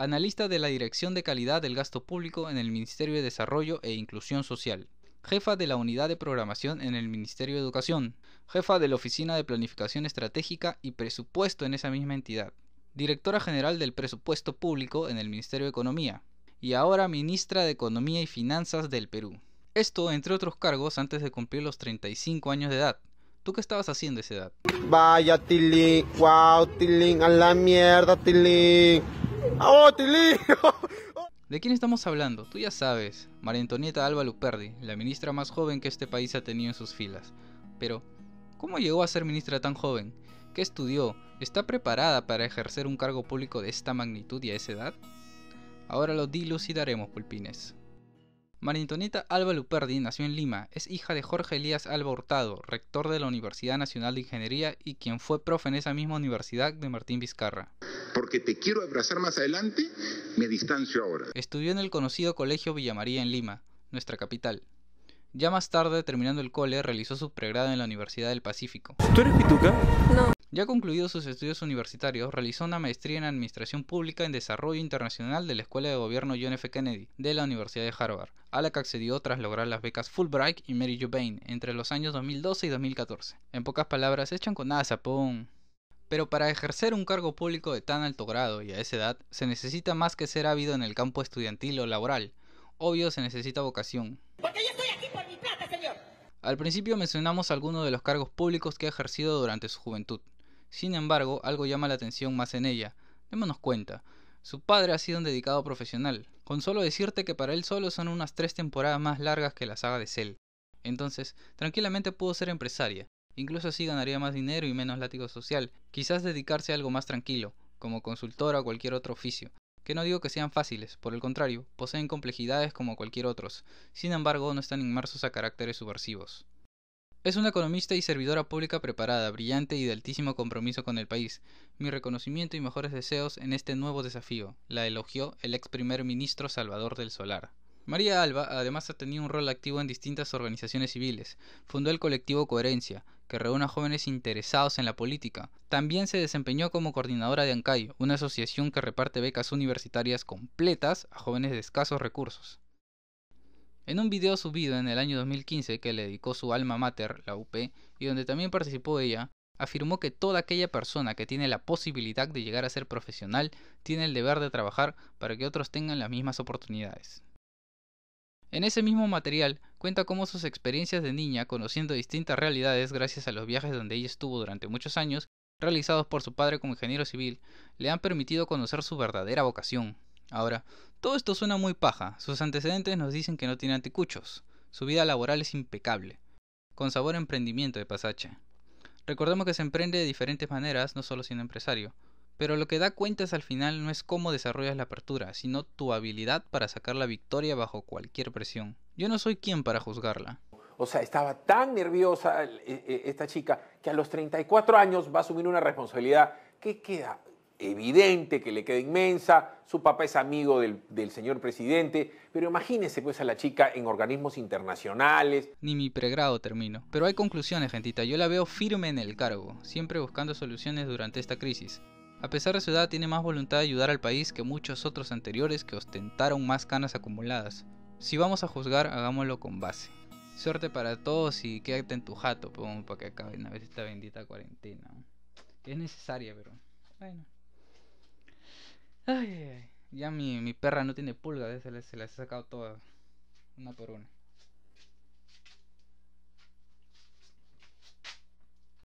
analista de la Dirección de Calidad del Gasto Público en el Ministerio de Desarrollo e Inclusión Social, jefa de la Unidad de Programación en el Ministerio de Educación, jefa de la Oficina de Planificación Estratégica y Presupuesto en esa misma entidad, directora general del Presupuesto Público en el Ministerio de Economía, y ahora ministra de Economía y Finanzas del Perú. Esto, entre otros cargos, antes de cumplir los 35 años de edad. ¿Tú qué estabas haciendo a esa edad? Vaya, Tilín, wow, Tilín, a la mierda, Tilín. Oh, ¿De quién estamos hablando? Tú ya sabes, María Antonieta Alba Luperdi, la ministra más joven que este país ha tenido en sus filas. Pero, ¿cómo llegó a ser ministra tan joven? ¿Qué estudió? ¿Está preparada para ejercer un cargo público de esta magnitud y a esa edad? Ahora lo dilucidaremos, pulpines. Marintonita Alba Luperdi nació en Lima, es hija de Jorge Elías Alba Hurtado, rector de la Universidad Nacional de Ingeniería y quien fue profe en esa misma universidad de Martín Vizcarra. Porque te quiero abrazar más adelante, me distancio ahora. Estudió en el conocido Colegio Villamaría en Lima, nuestra capital. Ya más tarde, terminando el cole, realizó su pregrado en la Universidad del Pacífico. ¿Tú eres pituca? No. Ya concluidos sus estudios universitarios, realizó una maestría en Administración Pública en Desarrollo Internacional de la Escuela de Gobierno John F. Kennedy de la Universidad de Harvard, a la que accedió tras lograr las becas Fulbright y Mary Jubain entre los años 2012 y 2014. En pocas palabras, echan con nada Pero para ejercer un cargo público de tan alto grado y a esa edad, se necesita más que ser ávido en el campo estudiantil o laboral. Obvio, se necesita vocación. Porque yo estoy aquí por mi plata, señor. Al principio mencionamos algunos de los cargos públicos que ha ejercido durante su juventud. Sin embargo, algo llama la atención más en ella. Démonos cuenta. Su padre ha sido un dedicado profesional. Con solo decirte que para él solo son unas tres temporadas más largas que la saga de Cell. Entonces, tranquilamente pudo ser empresaria. Incluso así ganaría más dinero y menos látigo social. Quizás dedicarse a algo más tranquilo, como consultora o cualquier otro oficio. Que no digo que sean fáciles, por el contrario, poseen complejidades como cualquier otros. Sin embargo, no están inmersos a caracteres subversivos. Es una economista y servidora pública preparada, brillante y de altísimo compromiso con el país. Mi reconocimiento y mejores deseos en este nuevo desafío, la elogió el ex primer ministro Salvador del Solar. María Alba además ha tenido un rol activo en distintas organizaciones civiles. Fundó el colectivo Coherencia, que reúne a jóvenes interesados en la política. También se desempeñó como coordinadora de ANCAI, una asociación que reparte becas universitarias completas a jóvenes de escasos recursos. En un video subido en el año 2015 que le dedicó su alma mater, la UP, y donde también participó ella, afirmó que toda aquella persona que tiene la posibilidad de llegar a ser profesional tiene el deber de trabajar para que otros tengan las mismas oportunidades. En ese mismo material cuenta cómo sus experiencias de niña conociendo distintas realidades gracias a los viajes donde ella estuvo durante muchos años, realizados por su padre como ingeniero civil, le han permitido conocer su verdadera vocación. Ahora, todo esto suena muy paja. Sus antecedentes nos dicen que no tiene anticuchos. Su vida laboral es impecable. Con sabor emprendimiento de Pasache. Recordemos que se emprende de diferentes maneras, no solo siendo empresario. Pero lo que da cuentas al final no es cómo desarrollas la apertura, sino tu habilidad para sacar la victoria bajo cualquier presión. Yo no soy quien para juzgarla. O sea, estaba tan nerviosa e, e, esta chica que a los 34 años va a asumir una responsabilidad que queda evidente, que le queda inmensa, su papá es amigo del, señor presidente, pero imagínese pues a la chica en organismos internacionales. Ni mi pregrado termino. Pero hay conclusiones, gentita, yo la veo firme en el cargo, siempre buscando soluciones durante esta crisis. A pesar de su edad, tiene más voluntad de ayudar al país que muchos otros anteriores que ostentaron más canas acumuladas. Si vamos a juzgar, hagámoslo con base. Suerte para todos y quédate en tu jato, para que acabe una vez esta bendita cuarentena. es necesaria, pero ya mi, mi perra no tiene pulga, eh, se se las he sacado todas, una por una.